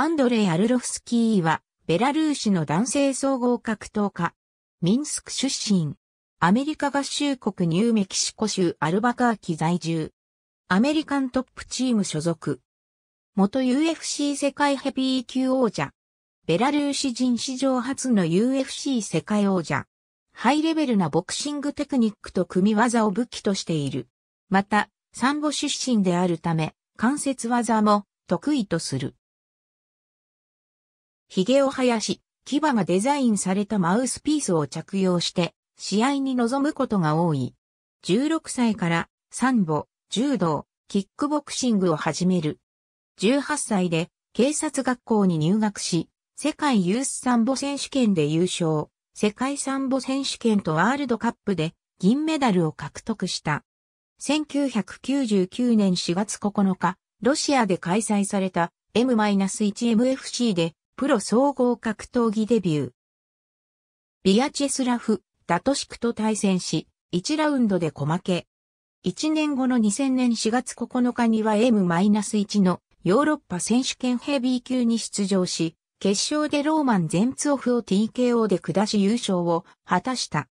アンドレイ・アルロフスキーは、ベラルーシの男性総合格闘家。ミンスク出身。アメリカ合衆国ニューメキシコ州アルバカーキ在住。アメリカントップチーム所属。元 UFC 世界ヘビー級王者。ベラルーシ人史上初の UFC 世界王者。ハイレベルなボクシングテクニックと組技を武器としている。また、サンボ出身であるため、関節技も得意とする。髭を生やし、牙がデザインされたマウスピースを着用して、試合に臨むことが多い。16歳から、サンボ、柔道、キックボクシングを始める。18歳で、警察学校に入学し、世界ユースサンボ選手権で優勝、世界サンボ選手権とワールドカップで銀メダルを獲得した。1999年4月9日、ロシアで開催された M-1MFC でプロ総合格闘技デビュー。ビアチェスラフ、ダトシクと対戦し、1ラウンドで小負け。1年後の2000年4月9日には M-1 のヨーロッパ選手権ヘビー級に出場し、決勝でローマン・ゼンツオフを TKO で下し優勝を果たした。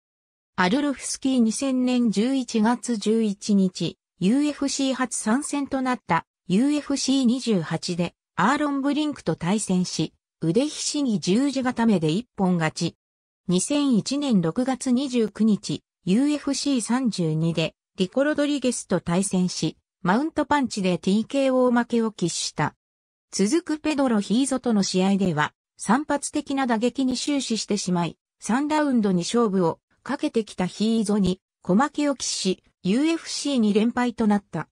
アルルフスキー2000年11月11日、UFC 初参戦となった UFC28 でアーロン・ブリンクと対戦し、腕ひしぎ十字固めで一本勝ち。2001年6月29日、UFC32 でリコ・ロドリゲスと対戦し、マウントパンチで TKO 負けを喫した。続くペドロ・ヒーゾとの試合では、散発的な打撃に終始してしまい、3ラウンドに勝負をかけてきたヒーゾに小負けを喫し、UFC に連敗となった。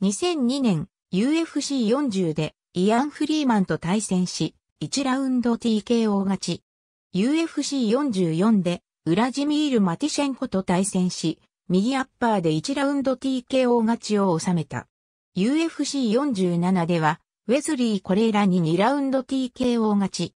2002年、UFC40 でイアン・フリーマンと対戦し、1ラウンド TKO 勝ち。UFC44 で、ウラジミール・マティシェンコと対戦し、右アッパーで1ラウンド TKO 勝ちを収めた。UFC47 では、ウェズリー・コレイラに2ラウンド TKO 勝ち。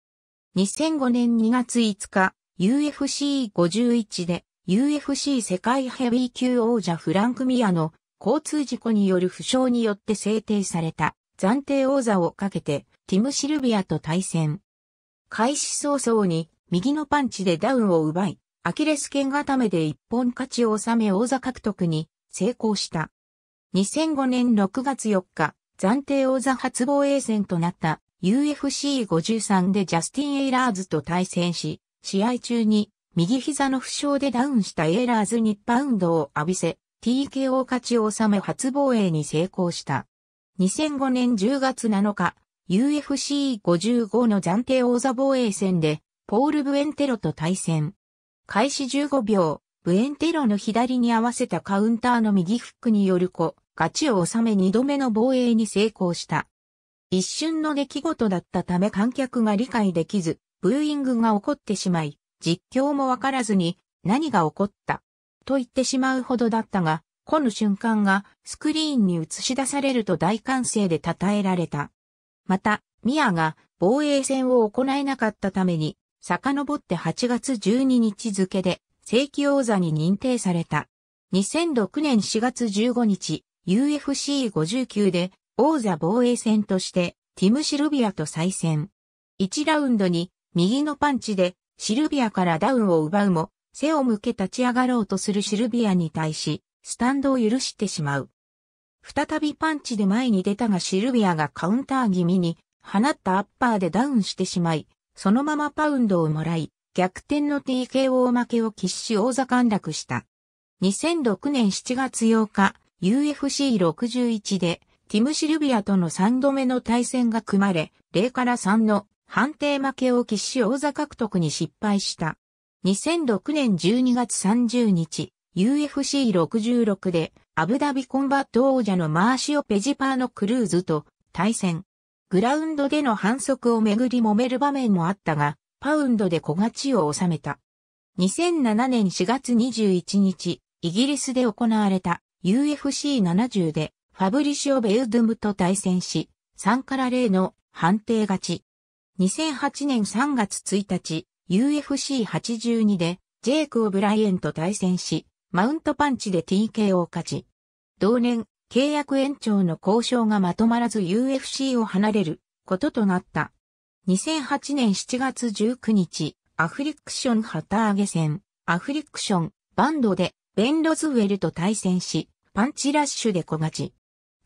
2005年2月5日、UFC51 で、UFC 世界ヘビー級王者フランク・ミアの交通事故による負傷によって制定された暫定王座をかけてティム・シルビアと対戦。開始早々に右のパンチでダウンを奪い、アキレス腱固めで一本勝ちを収め王座獲得に成功した。2005年6月4日、暫定王座初防衛戦となった UFC53 でジャスティン・エイラーズと対戦し、試合中に右膝の負傷でダウンしたエイラーズにパウンドを浴びせ、TKO 勝ちを収め初防衛に成功した。2005年10月7日、UFC55 の暫定王座防衛戦で、ポール・ブエンテロと対戦。開始15秒、ブエンテロの左に合わせたカウンターの右フックによる子、勝ちを収め2度目の防衛に成功した。一瞬の出来事だったため観客が理解できず、ブーイングが起こってしまい、実況もわからずに何が起こったと言ってしまうほどだったが、この瞬間がスクリーンに映し出されると大歓声で称えられた。また、宮が防衛戦を行えなかったために、遡って8月12日付で正規王座に認定された。2006年4月15日、UFC59 で王座防衛戦としてティム・シルビアと再戦。1ラウンドに右のパンチでシルビアからダウンを奪うも、背を向け立ち上がろうとするシルビアに対し、スタンドを許してしまう。再びパンチで前に出たがシルビアがカウンター気味に放ったアッパーでダウンしてしまい、そのままパウンドをもらい、逆転の TKO 負けを喫し王座陥落した。2006年7月8日、UFC61 で、ティム・シルビアとの3度目の対戦が組まれ、0から3の判定負けを喫し王座獲得に失敗した。2006年12月30日、UFC66 で、アブダビコンバット王者のマーシオ・ペジパーのクルーズと対戦。グラウンドでの反則をめぐり揉める場面もあったが、パウンドで小勝ちを収めた。2007年4月21日、イギリスで行われた UFC70 でファブリシオ・ベウドゥムと対戦し、3から0の判定勝ち。2008年3月1日、UFC82 でジェイク・オブライエンと対戦し、マウントパンチで TK を勝ち、同年、契約延長の交渉がまとまらず UFC を離れることとなった。2008年7月19日、アフリクション旗揚げ戦、アフリクション、バンドで、ベンロズウェルと対戦し、パンチラッシュで小勝ち。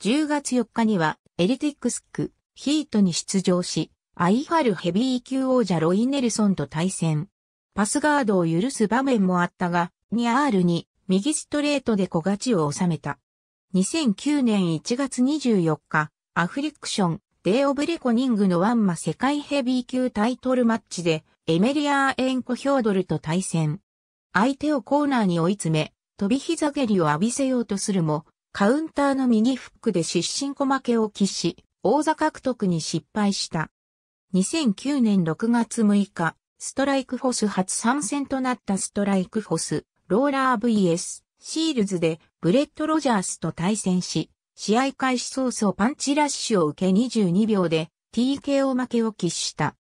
10月4日には、エリティックスク、ヒートに出場し、アイファルヘビー級王者ロイ・ネルソンと対戦。パスガードを許す場面もあったが、ニアールに右ストレートで小勝ちを収めた。2009年1月24日、アフリクション、デーオブレコニングのワンマ世界ヘビー級タイトルマッチで、エメリアーエンコ・ヒョードルと対戦。相手をコーナーに追い詰め、飛び膝蹴りを浴びせようとするも、カウンターの右フックで失神小負けを喫し、王座獲得に失敗した。2009年6月6日、ストライクフォス初参戦となったストライクフォス、ローラー VS シールズでブレット・ロジャースと対戦し、試合開始早々パンチラッシュを受け22秒で TKO 負けを喫した。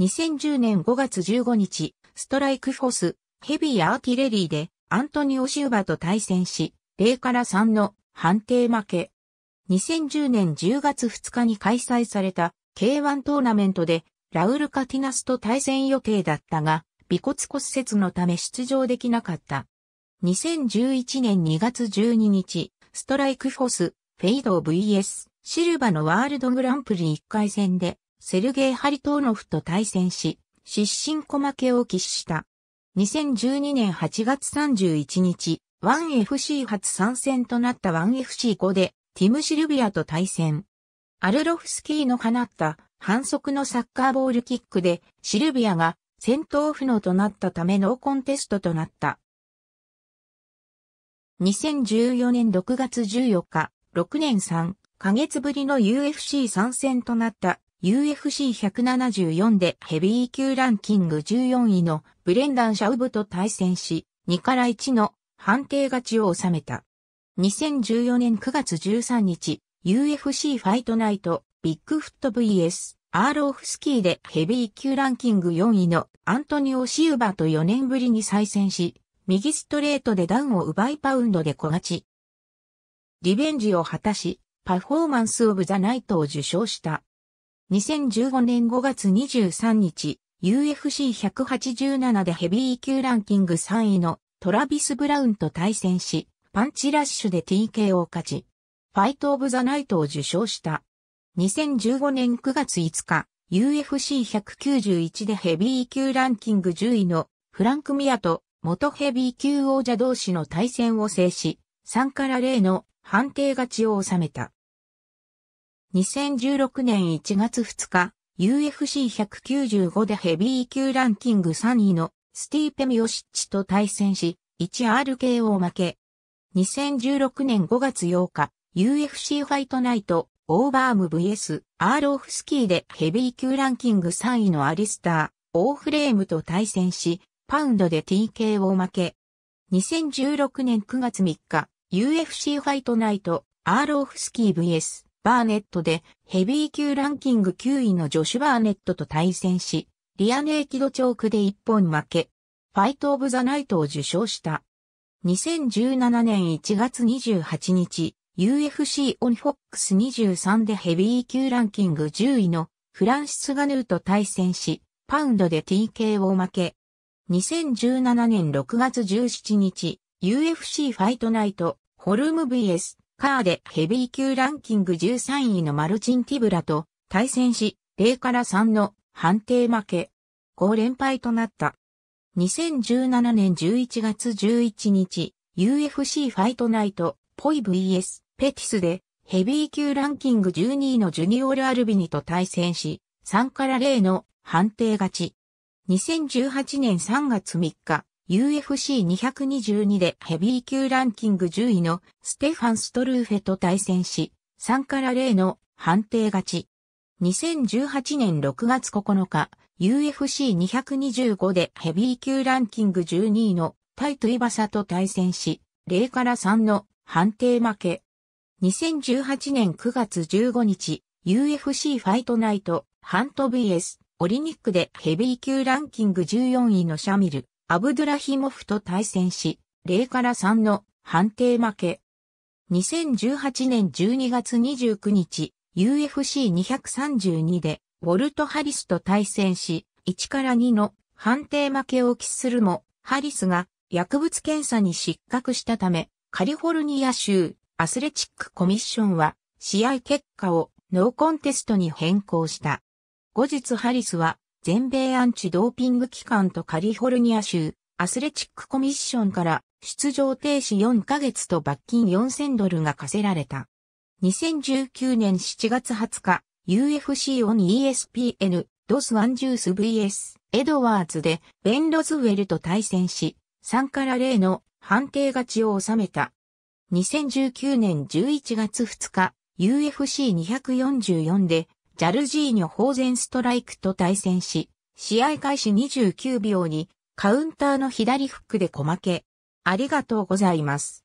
2010年5月15日、ストライクフォス、ヘビーアーティレリーでアントニオ・シウバと対戦し、0から3の判定負け。2010年10月2日に開催された K1 トーナメントでラウル・カティナスと対戦予定だったが、尾骨骨折のため出場できなかった。2011年2月12日、ストライクフォス、フェイド VS、シルバのワールドグランプリ1回戦で、セルゲイ・ハリトーノフと対戦し、失神小負けを喫した。2012年8月31日、1FC 初参戦となった 1FC5 で、ティム・シルビアと対戦。アルロフスキーの放った反則のサッカーボールキックで、シルビアが戦闘不能となったためノーコンテストとなった。2014年6月14日、6年3ヶ月ぶりの UFC 参戦となった UFC174 でヘビー級ランキング14位のブレンダン・シャウブと対戦し、2から1の判定勝ちを収めた。2014年9月13日、UFC ファイトナイト、ビッグフット VS アーロオフスキーでヘビー級ランキング4位のアントニオ・シウバと4年ぶりに再戦し、右ストレートでダウンを奪いパウンドで小勝ち。リベンジを果たし、パフォーマンス・オブ・ザ・ナイトを受賞した。2015年5月23日、UFC187 でヘビー級ランキング3位のトラビス・ブラウンと対戦し、パンチラッシュで TK を勝ち、ファイト・オブ・ザ・ナイトを受賞した。2015年9月5日、UFC191 でヘビー級ランキング10位のフランク・ミアと元ヘビー級王者同士の対戦を制し、3から0の判定勝ちを収めた。2016年1月2日、UFC195 でヘビー級ランキング3位のスティーペ・ミオシッチと対戦し、1RK を負け。2016年5月8日、UFC ファイトナイトオーバーム VS アール・オフスキーでヘビー級ランキング3位のアリスター、オーフレームと対戦し、パウンドで TK を負け。2016年9月3日、UFC ファイトナイト、アール・オフスキー VS バーネットでヘビー級ランキング9位のジョシュ・バーネットと対戦し、リアネーキドチョークで1本負け、ファイト・オブ・ザ・ナイトを受賞した。2017年1月28日、UFC オンフォックス23でヘビー級ランキング10位のフランシス・ガヌーと対戦し、パウンドで TK を負け。2017年6月17日、UFC ファイトナイト、ホルム VS、カーでヘビー級ランキング13位のマルチン・ティブラと対戦し、0から3の判定負け。5連敗となった。2017年11月11日、UFC ファイトナイト、ポイ VS、ペティスでヘビー級ランキング12位のジュニオール・アルビニと対戦し、3から0の判定勝ち。2018年3月3日、UFC222 でヘビー級ランキング10位のステファン・ストルーフェと対戦し、3から0の判定勝ち。2018年6月9日、UFC225 でヘビー級ランキング12位のタイトイバサと対戦し、0から3の判定負け。2018年9月15日、UFC ファイトナイト、ハント VS、オリニックでヘビー級ランキング14位のシャミル、アブドラヒモフと対戦し、0から3の判定負け。2018年12月29日、UFC232 で、ウォルト・ハリスと対戦し、1から2の判定負けを喫するも、ハリスが薬物検査に失格したため、カリフォルニア州アスレチックコミッションは試合結果をノーコンテストに変更した。後日ハリスは全米アンチドーピング機関とカリフォルニア州アスレチックコミッションから出場停止4ヶ月と罰金4000ドルが課せられた。2019年7月20日、UFC on ESPN ドスワンジュース VS エドワーズでベンロズウェルと対戦し、3から0の判定勝ちを収めた。2019年11月2日、UFC244 で、ジャルジーニョ・ホーゼンストライクと対戦し、試合開始29秒に、カウンターの左フックで小負け。ありがとうございます。